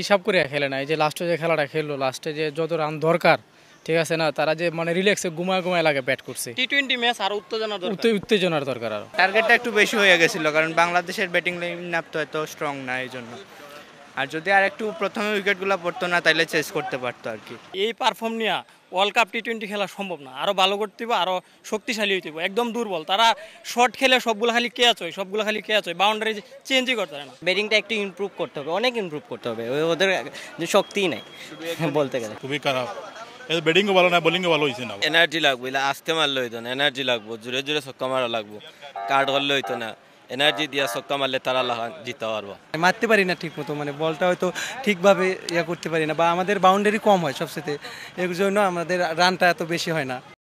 হিসাব করে খেলে না এই যে লাস্টে যে খেলাটা খেললো লাস্টে যে যত রান দরকার ঠিক আছে না তারা যে মানে রিল্যাক্সে ঘুমায় ঘুমায় লাগে ব্যাট করছে টি টোয়েন্টি ম্যাচ আরো উত্তেজনার দরকার উত্তেজনার দরকার আরো টার্গেটটা একটু বেশি হয়ে গেছিল কারণ বাংলাদেশের ব্যাটিং লাইন আপ তো এত স্ট্রং না এই জন্য আর যদি আর একটু প্রথমে উইকেটগুলো পড়তো না তাহলে চেস করতে পারতো আর কি এই পারফর্ম নিয়ে ওয়ার্ল্ড কাপ টি টোয়েন্টি খেলা সম্ভব না আরও ভালো করতে হবে আরও শক্তিশালী হইতে হবে একদম দুর্বল তারা শর্ট খেলে সবগুলো খালি ক্যাচ হয় সবগুলো খালি ক্যাচ হয় বাউন্ডারি চেঞ্জই করতে পারে না ব্যাটিংটা একটু ইম্প্রুভ করতে হবে অনেক ইম্প্রুভ করতে হবে ওদের যে শক্তিই নেই বলতে গেলে খুবই খারাপ ব্যাটিংও ভালো না বোলিংও ভালো হয়েছে না এনার্জি লাগবে আস্তে মারলে হইতো না এনার্জি লাগবো জোরে জোরে ছক্কা মারা লাগবো কার্ড হলে হইতো না এনার্জি দেওয়া শক্ত মারলে তারা জিততে পারবো মারতে পারি না ঠিক মতো মানে বলটা হয়তো ঠিকভাবে ইয়া করতে পারি না বা আমাদের বাউন্ডারি কম হয় সবসাথে এর জন্য আমাদের রানটা এত বেশি হয় না